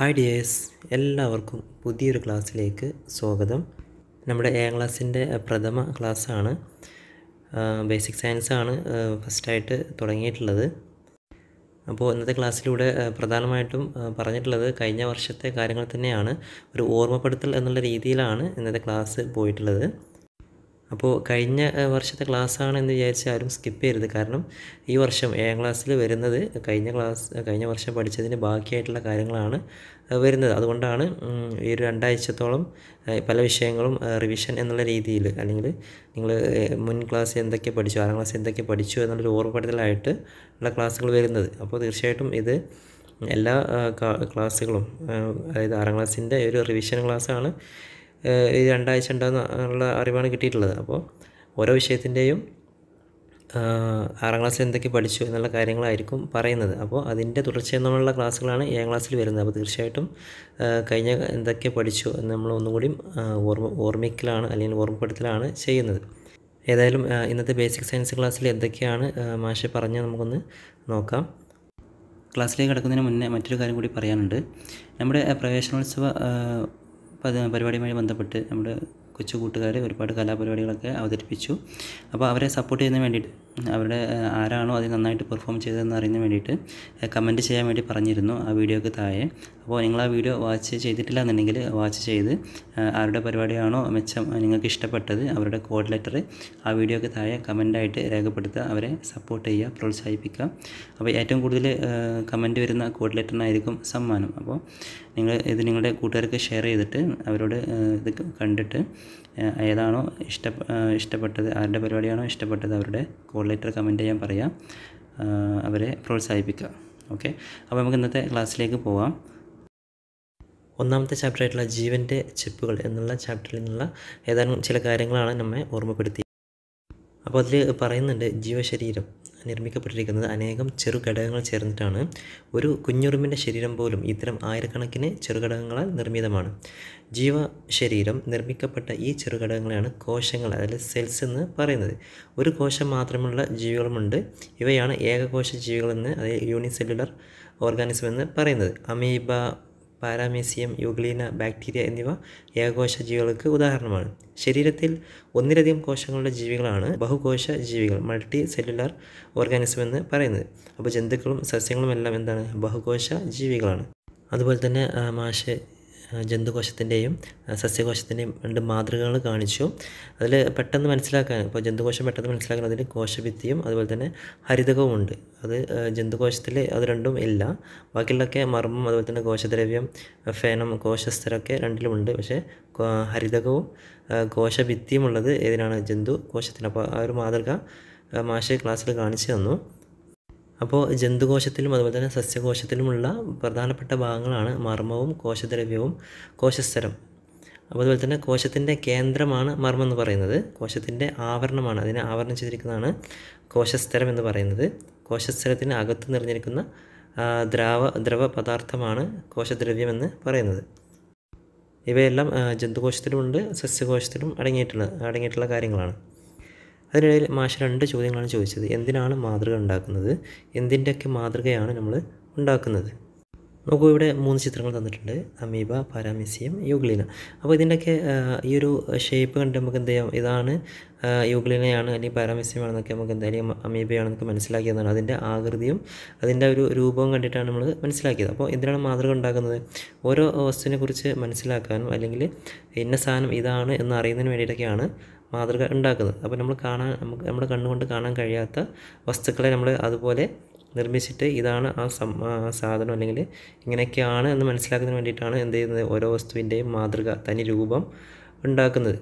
hi dears എല്ലാവർക്കും പുതിയൊരു ക്ലാസ്സിലേക്ക് സ്വാഗതം നമ്മുടെ എ ക്ലാസ്സിൻ്റെ പ്രഥമ ക്ലാസ്സാണ് ബേസിക് സയൻസ് ആണ് ഫസ്റ്റായിട്ട് തുടങ്ങിയിട്ടുള്ളത് അപ്പോൾ ഇന്നത്തെ ക്ലാസ്സിലൂടെ പ്രധാനമായിട്ടും പറഞ്ഞിട്ടുള്ളത് കഴിഞ്ഞ വർഷത്തെ കാര്യങ്ങൾ തന്നെയാണ് ഒരു ഓർമ്മപ്പെടുത്തൽ എന്നുള്ള രീതിയിലാണ് ഇന്നത്തെ ക്ലാസ് പോയിട്ടുള്ളത് അപ്പോൾ കഴിഞ്ഞ വർഷത്തെ ക്ലാസ്സാണെന്ന് വിചാരിച്ച് ആരും സ്കിപ്പ് ചെയ്യരുത് കാരണം ഈ വർഷം ഏഴാം ക്ലാസ്സിൽ വരുന്നത് കഴിഞ്ഞ ക്ലാസ് കഴിഞ്ഞ വർഷം പഠിച്ചതിന് ബാക്കിയായിട്ടുള്ള കാര്യങ്ങളാണ് വരുന്നത് അതുകൊണ്ടാണ് ഈ ഒരു രണ്ടാഴ്ചത്തോളം പല വിഷയങ്ങളും റിവിഷൻ എന്നുള്ള രീതിയിൽ അല്ലെങ്കിൽ നിങ്ങൾ മുൻ ക്ലാസ് എന്തൊക്കെ പഠിച്ചു ആറാം ക്ലാസ് എന്തൊക്കെ പഠിച്ചു എന്നുള്ളൊരു ഓർമ്മപ്പെടുത്തലായിട്ട് ഉള്ള ക്ലാസ്സുകൾ വരുന്നത് അപ്പോൾ തീർച്ചയായിട്ടും ഇത് എല്ലാ ക്ലാസ്സുകളും അതായത് ആറാം ക്ലാസ്സിൻ്റെ ഒരു റിവിഷൻ ക്ലാസ്സാണ് ഈ രണ്ടാഴ്ച ഉണ്ടാകുന്നുള്ള അറിവാണ് കിട്ടിയിട്ടുള്ളത് അപ്പോൾ ഓരോ വിഷയത്തിൻ്റെയും ആറാം ക്ലാസ്സിൽ എന്തൊക്കെ പഠിച്ചു എന്നുള്ള കാര്യങ്ങളായിരിക്കും പറയുന്നത് അപ്പോൾ അതിൻ്റെ തുടർച്ചയെന്നുള്ള ക്ലാസ്സുകളാണ് ഏഴാം ക്ലാസ്സിൽ വരുന്നത് അപ്പോൾ തീർച്ചയായിട്ടും കഴിഞ്ഞ എന്തൊക്കെ പഠിച്ചു എന്ന് നമ്മൾ ഒന്നും ഓർമ്മ ഓർമ്മിക്കലാണ് അല്ലെങ്കിൽ ഓർമ്മപ്പെടുത്തലാണ് ചെയ്യുന്നത് ഏതായാലും ഇന്നത്തെ ബേസിക് സയൻസ് ക്ലാസ്സിൽ എന്തൊക്കെയാണ് മാഷെ പറഞ്ഞാൽ നമുക്കൊന്ന് നോക്കാം ക്ലാസ്സിലേക്ക് കിടക്കുന്നതിന് മുന്നേ മറ്റൊരു കാര്യം കൂടി പറയാനുണ്ട് നമ്മുടെ പ്രവേശനോത്സവ പരിപാടിയുമായി ബന്ധപ്പെട്ട് നമ്മുടെ കൊച്ചു കൂട്ടുകാർ ഒരുപാട് കലാപരിപാടികളൊക്കെ അവതരിപ്പിച്ചു അപ്പോൾ അവരെ സപ്പോർട്ട് ചെയ്യുന്നതിന് വേണ്ടിയിട്ട് അവരുടെ ആരാണോ അത് നന്നായിട്ട് പെർഫോം ചെയ്തതെന്ന് അറിയാൻ വേണ്ടിയിട്ട് കമൻറ്റ് ചെയ്യാൻ വേണ്ടി പറഞ്ഞിരുന്നു ആ വീഡിയോക്ക് താഴെ അപ്പോൾ നിങ്ങൾ ആ വീഡിയോ വാച്ച് ചെയ്തിട്ടില്ല എന്നുണ്ടെങ്കിൽ വാച്ച് ചെയ്ത് ആരുടെ പരിപാടിയാണോ മെച്ചം നിങ്ങൾക്ക് ഇഷ്ടപ്പെട്ടത് അവരുടെ കോഡ് ലെറ്റർ ആ വീഡിയോക്ക് താഴെ കമൻ്റായിട്ട് രേഖപ്പെടുത്തുക അവരെ സപ്പോർട്ട് ചെയ്യുക പ്രോത്സാഹിപ്പിക്കുക അപ്പോൾ ഏറ്റവും കൂടുതൽ കമൻറ്റ് വരുന്ന കോഡ് ലെറ്ററിനായിരിക്കും സമ്മാനം അപ്പോൾ നിങ്ങൾ ഇത് നിങ്ങളുടെ കൂട്ടുകാർക്ക് ഷെയർ ചെയ്തിട്ട് അവരോട് ഇത് കണ്ടിട്ട് ഏതാണോ ഇഷ്ട ഇഷ്ടപ്പെട്ടത് ആരുടെ പരിപാടിയാണോ ഇഷ്ടപ്പെട്ടത് അവരുടെ കോൾ ലെറ്റർ കമൻറ്റ് ചെയ്യാൻ പറയാം അവരെ പ്രോത്സാഹിപ്പിക്കുക ഓക്കെ അപ്പോൾ നമുക്ക് ഇന്നത്തെ ക്ലാസ്സിലേക്ക് പോവാം ഒന്നാമത്തെ ചാപ്റ്ററായിട്ടുള്ള ജീവൻ്റെ ചിപ്പുകൾ എന്നുള്ള ചാപ്റ്ററിൽ നിന്നുള്ള ഏതാനും ചില കാര്യങ്ങളാണ് നമ്മെ ഓർമ്മപ്പെടുത്തി അപ്പോൾ അതിൽ പറയുന്നുണ്ട് ജീവശരീരം നിർമ്മിക്കപ്പെട്ടിരിക്കുന്നത് അനേകം ചെറുഘടകങ്ങൾ ചേർന്നിട്ടാണ് ഒരു കുഞ്ഞുറുമ്പിൻ്റെ ശരീരം പോലും ഇത്തരം ആയിരക്കണക്കിന് ചെറുഘടകങ്ങളാൽ നിർമ്മിതമാണ് ജീവശരീരം നിർമ്മിക്കപ്പെട്ട ഈ ചെറുഘടകങ്ങളെയാണ് കോശങ്ങൾ അതായത് സെൽസ് എന്ന് പറയുന്നത് ഒരു കോശം മാത്രമുള്ള ജീവികളുമുണ്ട് ഇവയാണ് ഏകകോശ ജീവികളെന്ന് അതായത് യൂണിസെല്ലുലർ ഓർഗാനിസം എന്ന് പറയുന്നത് അമീബ പാരാമേസിയം യുഗ്ലീന ബാക്ടീരിയ എന്നിവ ഏകകോശ ജീവികൾക്ക് ഉദാഹരണമാണ് ശരീരത്തിൽ ഒന്നിലധികം കോശങ്ങളുടെ ജീവികളാണ് ബഹുകോശ ജീവികൾ മൾട്ടി സെല്ലുലാർ ഓർഗാനിസം എന്ന് പറയുന്നത് അപ്പോൾ ജന്തുക്കളും സസ്യങ്ങളും എല്ലാം എന്താണ് ബഹുകോശ ജീവികളാണ് അതുപോലെ തന്നെ മാഷ് ജന്തുകോശത്തിൻ്റെയും സസ്യകോശത്തിൻ്റെയും രണ്ട് മാതൃകകൾ കാണിച്ചു അതിൽ പെട്ടെന്ന് മനസ്സിലാക്കാൻ ഇപ്പോൾ ജന്തുകോശം പെട്ടെന്ന് മനസ്സിലാക്കാൻ അതിൻ്റെ കോശഭിത്തിയും അതുപോലെ തന്നെ ഹരിതകവും ഉണ്ട് അത് ജന്തുകോശത്തിൽ അത് രണ്ടും ഇല്ല ബാക്കിയുള്ളതൊക്കെ മർമ്മം അതുപോലെ തന്നെ കോശദ്രവ്യം ഫേനം കോശസ്ഥരമൊക്കെ രണ്ടിലുമുണ്ട് പക്ഷേ ഹരിതകവും കോശഭിത്തിയും ഉള്ളത് ഏതിനാണ് ജന്തു കോശത്തിന് അപ്പോൾ ആ ഒരു മാതൃക മാഷ് ക്ലാസ്സിൽ കാണിച്ചു തന്നു അപ്പോൾ ജന്തുകോശത്തിലും അതുപോലെ തന്നെ സസ്യകോശത്തിലുമുള്ള പ്രധാനപ്പെട്ട ഭാഗങ്ങളാണ് മർമ്മവും കോശദ്രവ്യവും കോശസ്തരം അതുപോലെ തന്നെ കോശത്തിൻ്റെ കേന്ദ്രമാണ് മർമ്മം എന്ന് പറയുന്നത് കോശത്തിൻ്റെ ആവരണമാണ് അതിനെ ആവരണം ചെയ്തിരിക്കുന്നതാണ് കോശസ്തരം എന്ന് പറയുന്നത് കോശസ്തരത്തിന് അകത്ത് നിറഞ്ഞിരിക്കുന്ന ദ്രാവ ദ്രവ പദാർത്ഥമാണ് എന്ന് പറയുന്നത് ഇവയെല്ലാം ജന്തുകോശത്തിലുമുണ്ട് സസ്യകോശത്തിലും അടങ്ങിയിട്ടുള്ള അടങ്ങിയിട്ടുള്ള കാര്യങ്ങളാണ് അതിനിടയിൽ മാഷ് രണ്ട് ചോദ്യങ്ങളാണ് ചോദിച്ചത് എന്തിനാണ് മാതൃക ഉണ്ടാക്കുന്നത് എന്തിൻ്റെയൊക്കെ മാതൃകയാണ് നമ്മൾ ഉണ്ടാക്കുന്നത് നോക്കൂ ഇവിടെ മൂന്ന് ചിത്രങ്ങൾ തന്നിട്ടുണ്ട് അമീബ പാരാമിസിയം യുഗ്ലീന അപ്പോൾ ഇതിൻ്റെയൊക്കെ ഈ ഒരു ഷേപ്പ് കണ്ട് നമുക്ക് എന്ത് ചെയ്യാം ഇതാണ് യുഗ്ലീനയാണ് അല്ലെങ്കിൽ പാരാമിസിയമാണെന്നൊക്കെ നമുക്ക് എന്തായാലും അമീബയാണെന്നൊക്കെ മനസ്സിലാക്കിയതാണ് അതിൻ്റെ ആകൃതിയും അതിൻ്റെ ഒരു രൂപവും കണ്ടിട്ടാണ് നമ്മൾ മനസ്സിലാക്കിയത് അപ്പോൾ എന്തിനാണ് മാതൃക ഉണ്ടാക്കുന്നത് ഓരോ വസ്തുവിനെക്കുറിച്ച് മനസ്സിലാക്കാനും അല്ലെങ്കിൽ ഇന്ന സാധനം ഇതാണ് എന്ന് അറിയുന്നതിന് വേണ്ടിയിട്ടൊക്കെയാണ് മാതൃക ഉണ്ടാക്കുന്നത് അപ്പോൾ നമ്മൾ കാണാൻ നമുക്ക് നമ്മുടെ കണ്ണുകൊണ്ട് കാണാൻ കഴിയാത്ത വസ്തുക്കളെ നമ്മൾ അതുപോലെ നിർമ്മിച്ചിട്ട് ഇതാണ് ആ സാധനം അല്ലെങ്കിൽ ഇങ്ങനെയൊക്കെയാണ് എന്ന് മനസ്സിലാക്കുന്നതിന് വേണ്ടിയിട്ടാണ് എന്ത് ചെയ്യുന്നത് ഓരോ വസ്തുവിൻ്റെയും മാതൃക തനി രൂപം ഉണ്ടാക്കുന്നത്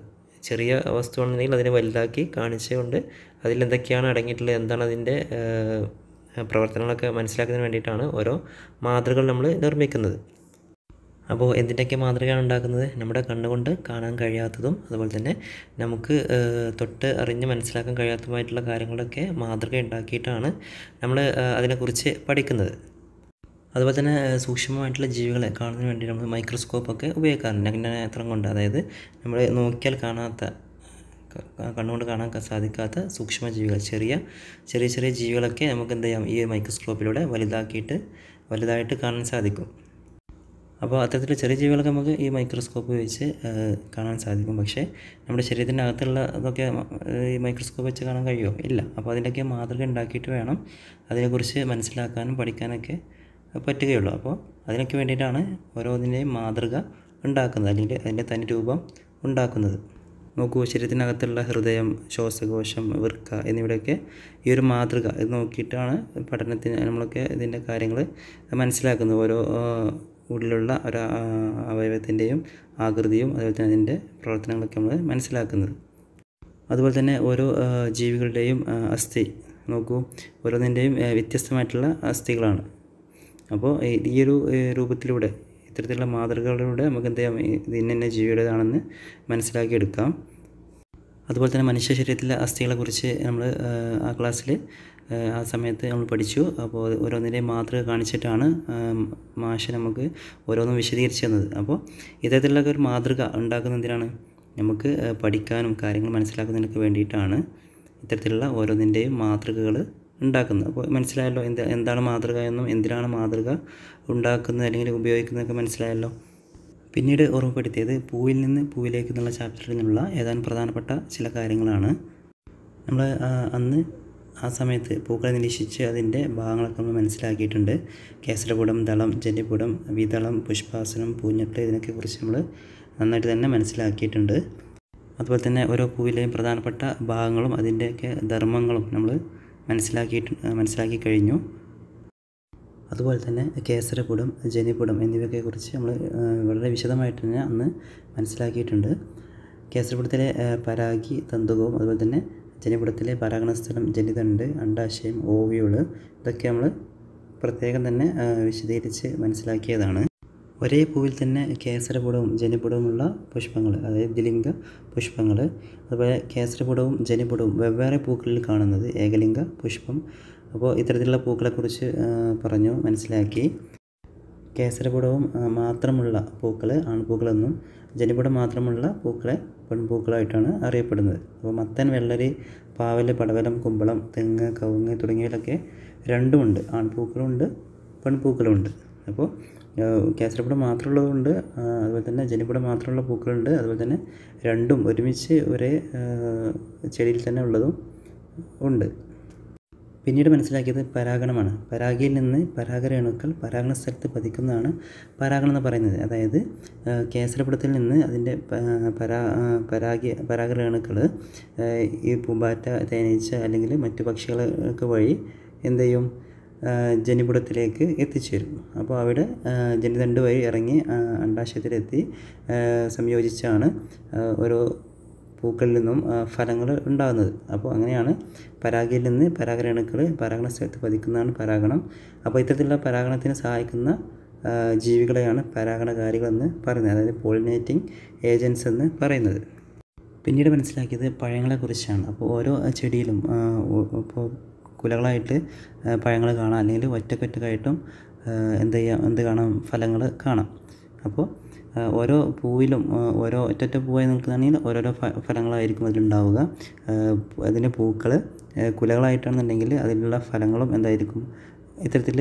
ചെറിയ വസ്തുവാണെന്നുണ്ടെങ്കിൽ അതിനെ വലുതാക്കി കാണിച്ചുകൊണ്ട് അതിലെന്തൊക്കെയാണ് അടങ്ങിയിട്ടുള്ളത് എന്താണ് അതിൻ്റെ പ്രവർത്തനങ്ങളൊക്കെ മനസ്സിലാക്കുന്നതിന് വേണ്ടിയിട്ടാണ് ഓരോ മാതൃകൾ നമ്മൾ നിർമ്മിക്കുന്നത് അപ്പോൾ എന്തിൻ്റെയൊക്കെ മാതൃകയാണ് ഉണ്ടാക്കുന്നത് നമ്മുടെ കണ്ണുകൊണ്ട് കാണാൻ കഴിയാത്തതും അതുപോലെ തന്നെ നമുക്ക് തൊട്ട് അറിഞ്ഞ് മനസ്സിലാക്കാൻ കഴിയാത്തതുമായിട്ടുള്ള കാര്യങ്ങളൊക്കെ മാതൃക ഉണ്ടാക്കിയിട്ടാണ് നമ്മൾ അതിനെക്കുറിച്ച് പഠിക്കുന്നത് അതുപോലെ തന്നെ സൂക്ഷ്മമായിട്ടുള്ള ജീവികളെ കാണുന്നതിന് വേണ്ടി നമ്മൾ മൈക്രോസ്കോപ്പൊക്കെ ഉപയോഗിക്കാറുണ്ട് അങ്ങനെ നേത്രം കൊണ്ട് അതായത് നമ്മൾ നോക്കിയാൽ കാണാത്ത കണ്ണുകൊണ്ട് കാണാൻ സാധിക്കാത്ത സൂക്ഷ്മ ജീവികൾ ചെറിയ ചെറിയ ചെറിയ ജീവികളൊക്കെ നമുക്ക് എന്ത് ചെയ്യാം ഈ മൈക്രോസ്കോപ്പിലൂടെ വലുതാക്കിയിട്ട് വലുതായിട്ട് കാണാൻ സാധിക്കും അപ്പോൾ അത്തരത്തിൽ ചെറിയ ജീവികളൊക്കെ നമുക്ക് ഈ മൈക്രോസ്കോപ്പ് വെച്ച് കാണാൻ സാധിക്കും പക്ഷേ നമ്മുടെ ശരീരത്തിൻ്റെ അകത്തുള്ള അതൊക്കെ ഈ മൈക്രോസ്കോപ്പ് വെച്ച് കാണാൻ കഴിയുമോ ഇല്ല അപ്പോൾ അതിൻ്റെയൊക്കെ മാതൃക ഉണ്ടാക്കിയിട്ട് വേണം അതിനെക്കുറിച്ച് മനസ്സിലാക്കാനും പഠിക്കാനൊക്കെ പറ്റുകയുള്ളൂ അപ്പോൾ അതിനൊക്കെ വേണ്ടിയിട്ടാണ് ഓരോന്നിൻ്റെയും മാതൃക ഉണ്ടാക്കുന്നത് അല്ലെങ്കിൽ അതിൻ്റെ തനി രൂപം ഉണ്ടാക്കുന്നത് നോക്കൂ ശരീരത്തിനകത്തുള്ള ഹൃദയം ശ്വാസകോശം വൃക്ക എന്നിവയുടെയൊക്കെ ഈ ഒരു മാതൃക ഇത് നോക്കിയിട്ടാണ് പഠനത്തിന് നമ്മളൊക്കെ ഇതിൻ്റെ കാര്യങ്ങൾ മനസ്സിലാക്കുന്നത് ഓരോ ഉള്ളിലുള്ള ഒരു അവയവത്തിൻ്റെയും ആകൃതിയും അതുപോലെ തന്നെ അതിൻ്റെ പ്രവർത്തനങ്ങളൊക്കെ നമ്മൾ മനസ്സിലാക്കുന്നത് അതുപോലെ തന്നെ ഓരോ ജീവികളുടെയും അസ്ഥി നോക്കൂ ഓരോന്നിൻ്റെയും വ്യത്യസ്തമായിട്ടുള്ള അസ്ഥികളാണ് അപ്പോൾ ഈ ഒരു രൂപത്തിലൂടെ ഇത്തരത്തിലുള്ള മാതൃകകളിലൂടെ നമുക്ക് എന്ത് ചെയ്യാം ഇത് ഇന്ന ജീവിയുടേതാണെന്ന് മനസ്സിലാക്കിയെടുക്കാം അതുപോലെ തന്നെ മനുഷ്യ ശരീരത്തിലെ അസ്ഥികളെക്കുറിച്ച് നമ്മൾ ആ ക്ലാസ്സിൽ ആ സമയത്ത് നമ്മൾ പഠിച്ചു അപ്പോൾ ഓരോന്നിൻ്റെയും മാതൃക കാണിച്ചിട്ടാണ് മാഷ് നമുക്ക് ഓരോന്നും വിശദീകരിച്ചു തന്നത് അപ്പോൾ ഇത്തരത്തിലുള്ള ഒരു മാതൃക ഉണ്ടാക്കുന്ന എന്തിനാണ് നമുക്ക് പഠിക്കാനും കാര്യങ്ങൾ മനസ്സിലാക്കുന്നതിനൊക്കെ വേണ്ടിയിട്ടാണ് ഇത്തരത്തിലുള്ള ഓരോന്നിൻ്റെയും മാതൃകകൾ ഉണ്ടാക്കുന്നത് അപ്പോൾ മനസ്സിലായല്ലോ എന്ത് എന്താണ് മാതൃക എന്നും എന്തിനാണ് മാതൃക ഉണ്ടാക്കുന്നത് അല്ലെങ്കിൽ ഉപയോഗിക്കുന്നതൊക്കെ മനസ്സിലായല്ലോ പിന്നീട് ഓർമ്മപ്പെടുത്തിയത് പൂവിൽ നിന്ന് പൂവിലേക്ക് എന്നുള്ള ചാപ്റ്ററിൽ നിന്നുള്ള ഏതാനും പ്രധാനപ്പെട്ട ചില കാര്യങ്ങളാണ് നമ്മൾ അന്ന് ആ സമയത്ത് പൂക്കളെ നിരീക്ഷിച്ച് അതിൻ്റെ ഭാഗങ്ങളൊക്കെ നമ്മൾ മനസ്സിലാക്കിയിട്ടുണ്ട് കേസരപുടം ദളം ജല്ലിപുടം വിതളം പുഷ്പാസനം ഇതിനൊക്കെ കുറിച്ച് നമ്മൾ നന്നായിട്ട് തന്നെ മനസ്സിലാക്കിയിട്ടുണ്ട് അതുപോലെ തന്നെ ഓരോ പൂവിലെയും പ്രധാനപ്പെട്ട ഭാഗങ്ങളും അതിൻ്റെയൊക്കെ ധർമ്മങ്ങളും നമ്മൾ മനസ്സിലാക്കിയിട്ട് മനസ്സിലാക്കി കഴിഞ്ഞു അതുപോലെ തന്നെ കേസരപുടം ജനിപുടം കുറിച്ച് നമ്മൾ വളരെ വിശദമായിട്ട് തന്നെ അന്ന് മനസ്സിലാക്കിയിട്ടുണ്ട് കേസരപുടത്തിലെ പരാഗി തന്തുകവും അതുപോലെ തന്നെ ജനിപുടത്തിലെ പരാഗണസ്ഥലം ജനിതണ്ട് അണ്ടാശയം ഓവിയോള് ഇതൊക്കെ നമ്മൾ പ്രത്യേകം തന്നെ വിശദീകരിച്ച് മനസ്സിലാക്കിയതാണ് ഒരേ പൂവിൽ തന്നെ കേസരപുടവും ജനിപുടവുമുള്ള പുഷ്പങ്ങൾ അതായത് ദിലിംഗ പുഷ്പങ്ങൾ അതുപോലെ കേസരപുടവും ജനിപുടവും വെവ്വേറെ പൂക്കളിൽ കാണുന്നത് ഏകലിംഗ പുഷ്പം അപ്പോൾ ഇത്തരത്തിലുള്ള പൂക്കളെക്കുറിച്ച് പറഞ്ഞു മനസ്സിലാക്കി കേസരപുടവും മാത്രമുള്ള പൂക്കൾ ആൺപൂക്കളെന്നും ജനിപുടം മാത്രമുള്ള പൂക്കളെ പെൺപൂക്കളായിട്ടാണ് അറിയപ്പെടുന്നത് അപ്പോൾ മത്തൻ വെള്ളരി പാവൽ പടവലം കുമ്പളം തെങ്ങ് കവുങ്ങ് തുടങ്ങിയവയിലൊക്കെ രണ്ടുമുണ്ട് ആൺപൂക്കളുമുണ്ട് പെൺപൂക്കളുമുണ്ട് അപ്പോൾ കേസരപ്പുടം മാത്രമുള്ളതുകൊണ്ട് അതുപോലെ തന്നെ ജനിപുടം മാത്രമുള്ള പൂക്കളുണ്ട് അതുപോലെ തന്നെ രണ്ടും ഒരുമിച്ച് ഒരേ ചെടിയിൽ തന്നെ ഉള്ളതും ഉണ്ട് പിന്നീട് മനസ്സിലാക്കിയത് പരാഗണമാണ് പരാഗയിൽ നിന്ന് പരാഗരേണുക്കൾ പരാഗണ സ്ഥലത്ത് പതിക്കുന്നതാണ് പരാഗണം എന്ന് പറയുന്നത് അതായത് കേസരപ്പുടത്തിൽ നിന്ന് അതിൻ്റെ പരാ പരാഗ പരാഗരേണുക്കൾ ഈ പൂമ്പാറ്റ തേനീച്ച അല്ലെങ്കിൽ മറ്റു പക്ഷികൾക്ക് വഴി എന്ത് ചെയ്യും ജനിപുടത്തിലേക്ക് എത്തിച്ചേരും അപ്പോൾ അവിടെ ജനിതണ്ട് വഴി ഇറങ്ങി അണ്ടാശയത്തിലെത്തി സംയോജിച്ചാണ് ഓരോ പൂക്കളിൽ നിന്നും ഫലങ്ങൾ ഉണ്ടാകുന്നത് അപ്പോൾ അങ്ങനെയാണ് പരാഗയിൽ നിന്ന് പരാഗരണുക്കൾ പരാഗണ സ്ഥലത്ത് പതിക്കുന്നതാണ് പരാഗണം അപ്പോൾ ഇത്തരത്തിലുള്ള പരാഗണത്തിന് സഹായിക്കുന്ന ജീവികളെയാണ് പരാഗണകാരികളെന്ന് പറയുന്നത് അതായത് പോളിനേറ്റിംഗ് ഏജൻസ് എന്ന് പറയുന്നത് പിന്നീട് മനസ്സിലാക്കിയത് പഴങ്ങളെക്കുറിച്ചാണ് അപ്പോൾ ഓരോ ചെടിയിലും ഇപ്പോൾ കുലകളായിട്ട് പഴങ്ങൾ കാണാം അല്ലെങ്കിൽ ഒറ്റക്കൊറ്റക്കായിട്ടും എന്ത് ചെയ്യാം എന്ത് കാണാം ഫലങ്ങൾ കാണാം അപ്പോൾ ഓരോ പൂവിലും ഓരോ ഒറ്ററ്റ പൂവായി നിൽക്കുകയാണെങ്കിൽ ഓരോരോ ഫലങ്ങളായിരിക്കും അതിലുണ്ടാവുക അതിൻ്റെ പൂക്കൾ കുലകളായിട്ടാണെന്നുണ്ടെങ്കിൽ അതിലുള്ള ഫലങ്ങളും എന്തായിരിക്കും ഇത്തരത്തിൽ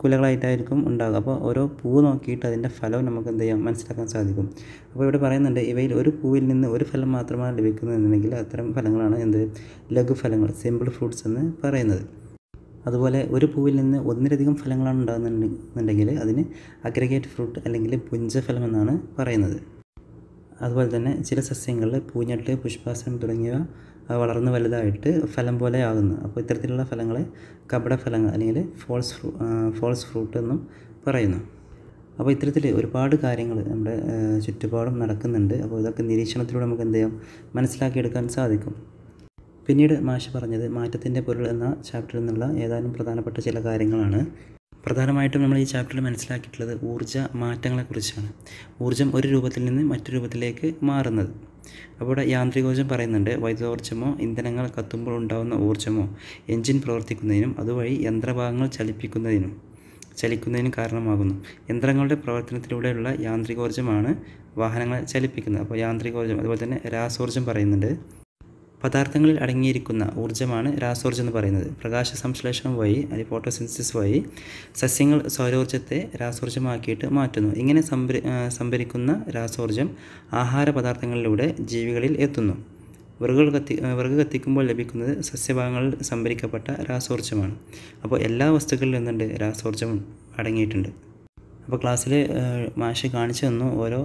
കുലകളായിട്ടായിരിക്കും ഉണ്ടാകുക അപ്പോൾ ഓരോ പൂവ് നോക്കിയിട്ട് അതിൻ്റെ ഫലം നമുക്ക് എന്ത് ചെയ്യാം മനസ്സിലാക്കാൻ സാധിക്കും അപ്പോൾ ഇവിടെ പറയുന്നുണ്ട് ഇവയിൽ ഒരു പൂവിൽ നിന്ന് ഒരു ഫലം മാത്രമാണ് ലഭിക്കുന്നതെന്നുണ്ടെങ്കിൽ അത്തരം ഫലങ്ങളാണ് എന്ത് ലഘുഫലങ്ങൾ സിമ്പിൾ ഫ്രൂട്ട്സ് എന്ന് പറയുന്നത് അതുപോലെ ഒരു പൂവിൽ നിന്ന് ഒന്നിലധികം ഫലങ്ങളാണ് ഉണ്ടാകുന്നുണ്ടെങ്കിൽ അതിന് അഗ്രഗേറ്റ് ഫ്രൂട്ട് അല്ലെങ്കിൽ പുഞ്ചഫലം എന്നാണ് പറയുന്നത് അതുപോലെ തന്നെ ചില സസ്യങ്ങളിൽ പൂഞ്ഞട്ട് പുഷ്പാസനം തുടങ്ങിയവ വളർന്ന് വലുതായിട്ട് ഫലം പോലെ ആകുന്നു അപ്പോൾ ഇത്തരത്തിലുള്ള ഫലങ്ങളെ കപടഫലങ്ങൾ അല്ലെങ്കിൽ ഫോൾസ് ഫ്രൂ ഫോൾസ് ഫ്രൂട്ട് എന്നും പറയുന്നു അപ്പോൾ ഇത്തരത്തിൽ ഒരുപാട് കാര്യങ്ങൾ നമ്മുടെ ചുറ്റുപാടും നടക്കുന്നുണ്ട് അപ്പോൾ ഇതൊക്കെ നിരീക്ഷണത്തിലൂടെ നമുക്ക് എന്ത് ചെയ്യാം മനസ്സിലാക്കിയെടുക്കാൻ സാധിക്കും പിന്നീട് മാഷ് പറഞ്ഞത് മാറ്റത്തിൻ്റെ പൊരുൾ എന്ന ചാപ്റ്ററിൽ നിന്നുള്ള ഏതാനും പ്രധാനപ്പെട്ട ചില കാര്യങ്ങളാണ് പ്രധാനമായിട്ടും നമ്മൾ ഈ ചാപ്റ്ററിൽ മനസ്സിലാക്കിയിട്ടുള്ളത് ഊർജ്ജ മാറ്റങ്ങളെക്കുറിച്ചാണ് ഊർജ്ജം ഒരു രൂപത്തിൽ നിന്ന് മറ്റു രൂപത്തിലേക്ക് മാറുന്നത് അപ്പോൾ ഇവിടെ യാന്ത്രികോർജ്ജം പറയുന്നുണ്ട് വൈദ്യുതോർജ്ജമോ ഇന്ധനങ്ങൾ കത്തുമ്പോൾ ഉണ്ടാകുന്ന ഊർജ്ജമോ എഞ്ചിൻ പ്രവർത്തിക്കുന്നതിനും അതുവഴി യന്ത്രഭാഗങ്ങൾ ചലിപ്പിക്കുന്നതിനും ചലിക്കുന്നതിന് കാരണമാകുന്നു യന്ത്രങ്ങളുടെ പ്രവർത്തനത്തിലൂടെയുള്ള യാന്ത്രികോർജ്ജമാണ് വാഹനങ്ങളെ ചലിപ്പിക്കുന്നത് അപ്പോൾ യാന്ത്രികോർജ്ജം അതുപോലെ തന്നെ രാസോർജ്ജം പറയുന്നുണ്ട് പദാർത്ഥങ്ങളിൽ അടങ്ങിയിരിക്കുന്ന ഊർജ്ജമാണ് രാസോർജ്ജം എന്ന് പറയുന്നത് പ്രകാശ സംശ്ലേഷണം വഴി അല്ലെങ്കിൽ ഫോട്ടോസിന്തസിസ് വഴി സസ്യങ്ങൾ സൗരോർജ്ജത്തെ രാസോർജ്ജമാക്കിയിട്ട് മാറ്റുന്നു ഇങ്ങനെ സംഭരി സംഭരിക്കുന്ന രാസോർജ്ജം ആഹാര പദാർത്ഥങ്ങളിലൂടെ ജീവികളിൽ എത്തുന്നു വിറകുകൾ കത്തി വിറക് കത്തിക്കുമ്പോൾ ലഭിക്കുന്നത് സസ്യഭാഗങ്ങളിൽ സംഭരിക്കപ്പെട്ട രാസോർജ്ജമാണ് അപ്പോൾ എല്ലാ വസ്തുക്കളിലും എന്തുണ്ട് രാസോർജ്ജം അടങ്ങിയിട്ടുണ്ട് അപ്പോൾ ക്ലാസ്സിൽ മാഷ് കാണിച്ചു തന്നു ഓരോ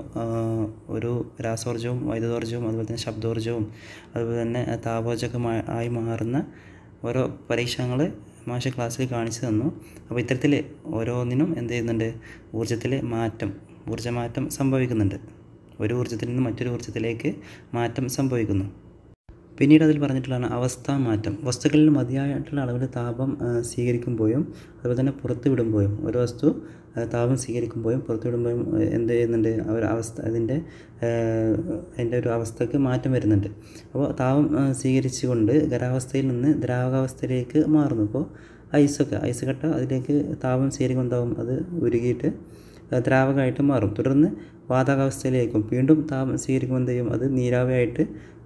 ഒരു രാസോർജ്ജവും വൈദ്യുതോർജ്ജവും അതുപോലെ തന്നെ ശബ്ദോർജ്ജവും അതുപോലെ തന്നെ താപോർജ്ജകമായി ആയി മാറുന്ന ഓരോ പരീക്ഷണങ്ങൾ മാഷ് ക്ലാസ്സിൽ കാണിച്ചു തന്നു അപ്പോൾ ഇത്തരത്തിൽ ഓരോന്നിനും എന്ത് ചെയ്യുന്നുണ്ട് ഊർജ്ജത്തിലെ മാറ്റം ഊർജ്ജമാറ്റം സംഭവിക്കുന്നുണ്ട് ഒരു ഊർജ്ജത്തിൽ നിന്ന് മറ്റൊരു ഊർജ്ജത്തിലേക്ക് മാറ്റം സംഭവിക്കുന്നു പിന്നീട് അതിൽ പറഞ്ഞിട്ടുള്ള അവസ്ഥാ മാറ്റം വസ്തുക്കളിൽ മതിയായിട്ടുള്ള അളവിൽ താപം സ്വീകരിക്കുമ്പോഴും അതുപോലെ തന്നെ വിടുമ്പോഴും ഒരു വസ്തു താപം സ്വീകരിക്കുമ്പോഴും വിടുമ്പോഴും എന്ത് ചെയ്യുന്നുണ്ട് ഒരു അവസ്ഥ അതിൻ്റെ അതിൻ്റെ ഒരു അവസ്ഥക്ക് മാറ്റം വരുന്നുണ്ട് അപ്പോൾ താപം സ്വീകരിച്ചുകൊണ്ട് ഖരാവസ്ഥയിൽ നിന്ന് ദ്രാവകാവസ്ഥയിലേക്ക് മാറുന്നു അപ്പോൾ ഐസൊക്കെ ഐസ് കട്ട അതിലേക്ക് താപം സ്വീകരിക്കുമ്പോൾ അത് ഉരുകിയിട്ട് ദ്രാവകമായിട്ട് മാറും തുടർന്ന് വാതകാവസ്ഥയിലേക്കും വീണ്ടും താപം സ്വീകരിക്കുമ്പോൾ ചെയ്യും അത് നീരാവിയായിട്ട്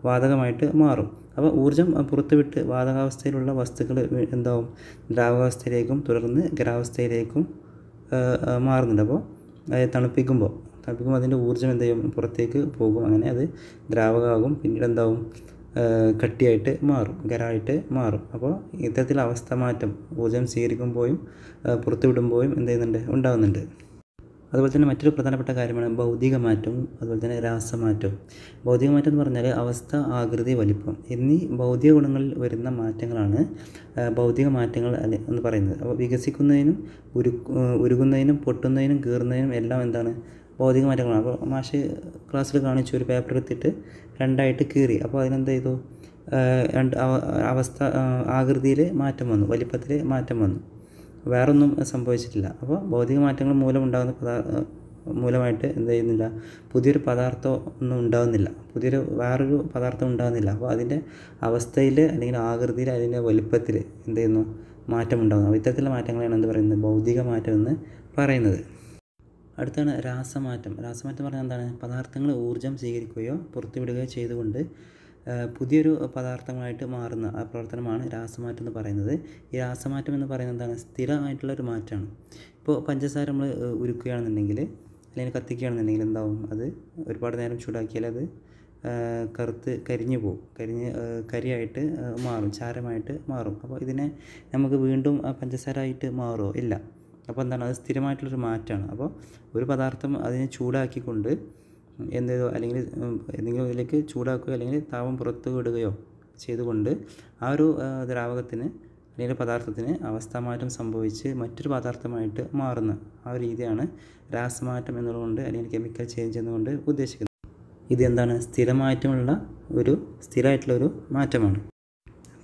വാതകമായിട്ട് മാറും അപ്പോൾ ഊർജ്ജം പുറത്തുവിട്ട് വാതകാവസ്ഥയിലുള്ള വസ്തുക്കൾ എന്താവും ദ്രാവകാവസ്ഥയിലേക്കും തുടർന്ന് ഖരാവസ്ഥയിലേക്കും മാറുന്നുണ്ട് അപ്പോൾ തണുപ്പിക്കുമ്പോൾ തണുപ്പിക്കുമ്പോൾ അതിൻ്റെ ഊർജ്ജം എന്ത് ചെയ്യും പുറത്തേക്ക് പോകും അങ്ങനെ അത് ദ്രാവകമാകും പിന്നീട് എന്താവും കട്ടിയായിട്ട് മാറും ഖരായിട്ട് മാറും അപ്പോൾ ഇത്തരത്തിൽ അവസ്ഥ മാറ്റം ഊർജ്ജം സ്വീകരിക്കുമ്പോഴും പുറത്തുവിടുമ്പോഴും എന്ത് ചെയ്യുന്നുണ്ട് ഉണ്ടാകുന്നുണ്ട് അതുപോലെ തന്നെ മറ്റൊരു പ്രധാനപ്പെട്ട കാര്യമാണ് ഭൗതിക മാറ്റവും അതുപോലെ തന്നെ രാസമാറ്റവും ഭൗതിക മാറ്റം എന്ന് പറഞ്ഞാൽ അവസ്ഥ ആകൃതി വലിപ്പം എന്നീ ഭൗതിക ഗുണങ്ങളിൽ വരുന്ന മാറ്റങ്ങളാണ് ഭൗതിക മാറ്റങ്ങൾ എന്ന് പറയുന്നത് അപ്പോൾ വികസിക്കുന്നതിനും ഉരു ഉരുകുന്നതിനും പൊട്ടുന്നതിനും കീറുന്നതിനും എല്ലാം എന്താണ് ഭൗതിക മാറ്റങ്ങളാണ് അപ്പോൾ മാഷ് ക്ലാസ്സിൽ കാണിച്ചു ഒരു പേപ്പർ എടുത്തിട്ട് രണ്ടായിട്ട് കീറി അപ്പോൾ അതിനെന്ത് ചെയ്തു രണ്ട് അവസ്ഥ ആകൃതിയിൽ മാറ്റം വന്നു വലിപ്പത്തിൽ മാറ്റം വന്നു വേറൊന്നും സംഭവിച്ചിട്ടില്ല അപ്പോൾ ഭൗതിക മാറ്റങ്ങൾ മൂലമുണ്ടാകുന്ന പദാ മൂലമായിട്ട് എന്ത് ചെയ്യുന്നില്ല പുതിയൊരു പദാർത്ഥം ഒന്നും ഉണ്ടാകുന്നില്ല പുതിയൊരു വേറൊരു പദാർത്ഥം ഉണ്ടാകുന്നില്ല അപ്പോൾ അതിൻ്റെ അവസ്ഥയിൽ അല്ലെങ്കിൽ ആകൃതിയിൽ അതിൻ്റെ വലുപ്പത്തിൽ എന്ത് ചെയ്യുന്നു മാറ്റം ഉണ്ടാകുന്നു അപ്പോൾ ഇത്തരത്തിലുള്ള മാറ്റങ്ങളാണ് എന്ത് പറയുന്നത് ഭൗതിക മാറ്റം എന്ന് പറയുന്നത് അടുത്താണ് രാസമാറ്റം രാസമാറ്റം പറഞ്ഞാൽ എന്താണ് പദാർത്ഥങ്ങൾ ഊർജ്ജം സ്വീകരിക്കുകയോ പുറത്തുവിടുകയോ ചെയ്തുകൊണ്ട് പുതിയൊരു പദാർത്ഥമായിട്ട് മാറുന്ന ആ പ്രവർത്തനമാണ് രാസമാറ്റം എന്ന് പറയുന്നത് ഈ രാസമാറ്റം എന്ന് പറയുന്നത് എന്താണ് സ്ഥിരമായിട്ടുള്ള ഒരു മാറ്റമാണ് ഇപ്പോൾ പഞ്ചസാര നമ്മൾ ഉരുക്കുകയാണെന്നുണ്ടെങ്കിൽ അല്ലെങ്കിൽ കത്തിക്കുകയാണെന്നുണ്ടെങ്കിൽ എന്താവും അത് ഒരുപാട് നേരം ചൂടാക്കിയാൽ അത് കറുത്ത് കരിഞ്ഞു പോകും കരിഞ്ഞ് കരിയായിട്ട് മാറും ചാരമായിട്ട് മാറും അപ്പോൾ ഇതിനെ നമുക്ക് വീണ്ടും പഞ്ചസാര ആയിട്ട് മാറുമോ ഇല്ല അപ്പോൾ എന്താണ് അത് സ്ഥിരമായിട്ടുള്ളൊരു മാറ്റമാണ് അപ്പോൾ ഒരു പദാർത്ഥം അതിനെ ചൂടാക്കിക്കൊണ്ട് എന്തേതോ അല്ലെങ്കിൽ എന്തെങ്കിലും ഇതിലേക്ക് ചൂടാക്കുകയോ അല്ലെങ്കിൽ താപം പുറത്ത് വിടുകയോ ചെയ്തുകൊണ്ട് ആ ഒരു ദ്രാവകത്തിന് അല്ലെങ്കിൽ പദാർത്ഥത്തിന് അവസ്ഥാമാറ്റം സംഭവിച്ച് മറ്റൊരു പദാർത്ഥമായിട്ട് മാറുന്ന ആ ഒരു രീതിയാണ് രാസമാറ്റം എന്നതുകൊണ്ട് അല്ലെങ്കിൽ കെമിക്കൽ ചേഞ്ച് എന്നുകൊണ്ട് ഉദ്ദേശിക്കുന്നത് ഇതെന്താണ് സ്ഥിരമായിട്ടുമുള്ള ഒരു സ്ഥിരമായിട്ടുള്ള ഒരു മാറ്റമാണ്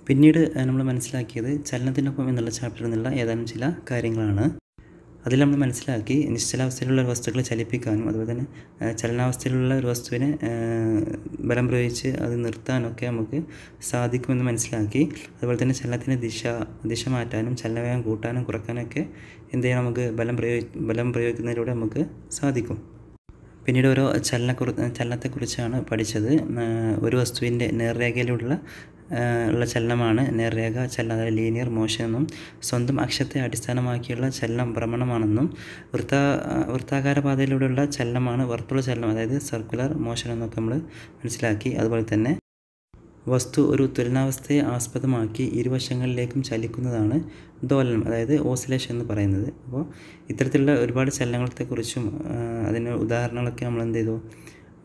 പിന്നീട് നമ്മൾ മനസ്സിലാക്കിയത് ചലനത്തിനൊപ്പം എന്നുള്ള ചാപ്റ്ററിൽ നിന്നുള്ള ഏതാനും ചില കാര്യങ്ങളാണ് അതിൽ നമ്മൾ മനസ്സിലാക്കി നിശ്ചലാവസ്ഥയിലുള്ള വസ്തുക്കളെ ചലിപ്പിക്കാനും അതുപോലെ തന്നെ ചലനാവസ്ഥയിലുള്ള ഒരു വസ്തുവിനെ ബലം പ്രയോഗിച്ച് അത് നിർത്താനൊക്കെ നമുക്ക് സാധിക്കുമെന്ന് മനസ്സിലാക്കി അതുപോലെ തന്നെ ചലനത്തിൻ്റെ ദിശ ദിശ മാറ്റാനും ചലനവേഗം കൂട്ടാനും കുറക്കാനൊക്കെ എന്ത് ചെയ്യാൻ നമുക്ക് ബലം പ്രയോഗി ബലം പ്രയോഗിക്കുന്നതിലൂടെ നമുക്ക് സാധിക്കും പിന്നീട് ഓരോ ചലനക്കുറി ചലനത്തെക്കുറിച്ചാണ് പഠിച്ചത് ഒരു വസ്തുവിൻ്റെ നേർരേഖയിലുള്ള ഉള്ള ചലനമാണ് നേർരേഖ ചലനം അതായത് ലീനിയർ മോഷൻ എന്നും സ്വന്തം അക്ഷത്തെ അടിസ്ഥാനമാക്കിയുള്ള ചലനം ഭ്രമണമാണെന്നും വൃത്ത വൃത്താകാര പാതയിലൂടെയുള്ള ചലനമാണ് വർത്തുള്ള ചലനം അതായത് സർക്കുലർ മോഷൻ എന്നൊക്കെ നമ്മൾ മനസ്സിലാക്കി അതുപോലെ തന്നെ വസ്തു ഒരു തുലനാവസ്ഥയെ ആസ്പദമാക്കി ഇരുവശങ്ങളിലേക്കും ചലിക്കുന്നതാണ് ദോലനം അതായത് ഓസിലേഷൻ എന്ന് പറയുന്നത് അപ്പോൾ ഇത്തരത്തിലുള്ള ഒരുപാട് ചലനങ്ങളെക്കുറിച്ചും അതിന് ഉദാഹരണങ്ങളൊക്കെ നമ്മൾ എന്ത് ചെയ്തു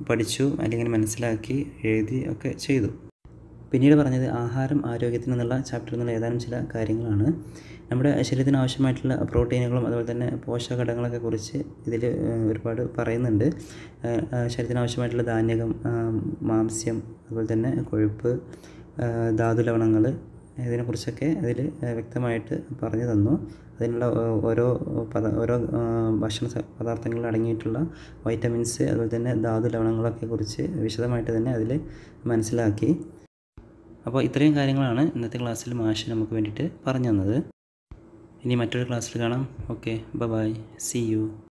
പഠിച്ചു അല്ലെങ്കിൽ മനസ്സിലാക്കി എഴുതി ഒക്കെ ചെയ്തു പിന്നീട് പറഞ്ഞത് ആഹാരം ആരോഗ്യത്തിന് എന്നുള്ള ചാപ്റ്ററിൽ നിന്നുള്ള ഏതാനും ചില കാര്യങ്ങളാണ് നമ്മുടെ ശരീരത്തിന് ആവശ്യമായിട്ടുള്ള പ്രോട്ടീനുകളും അതുപോലെ തന്നെ പോഷകഘടകങ്ങളൊക്കെ കുറിച്ച് ഇതിൽ ഒരുപാട് പറയുന്നുണ്ട് ശരീരത്തിന് ആവശ്യമായിട്ടുള്ള ധാന്യകം മാംസ്യം അതുപോലെ തന്നെ കൊഴുപ്പ് ധാതു ലവണങ്ങൾ ഇതിനെക്കുറിച്ചൊക്കെ അതിൽ വ്യക്തമായിട്ട് പറഞ്ഞു തന്നു അതിനുള്ള ഓരോ പദ ഓരോ ഭക്ഷണ പദാർത്ഥങ്ങളിൽ അടങ്ങിയിട്ടുള്ള വൈറ്റമിൻസ് അതുപോലെ തന്നെ ധാതു ലവണങ്ങളൊക്കെ കുറിച്ച് വിശദമായിട്ട് തന്നെ അതിൽ മനസ്സിലാക്കി അപ്പോൾ ഇത്രയും കാര്യങ്ങളാണ് ഇന്നത്തെ ക്ലാസ്സിൽ മാഷ് നമുക്ക് വേണ്ടിയിട്ട് പറഞ്ഞു തന്നത് ഇനി മറ്റൊരു ക്ലാസ്സിൽ കാണാം ഓക്കെ ബൈ സി യു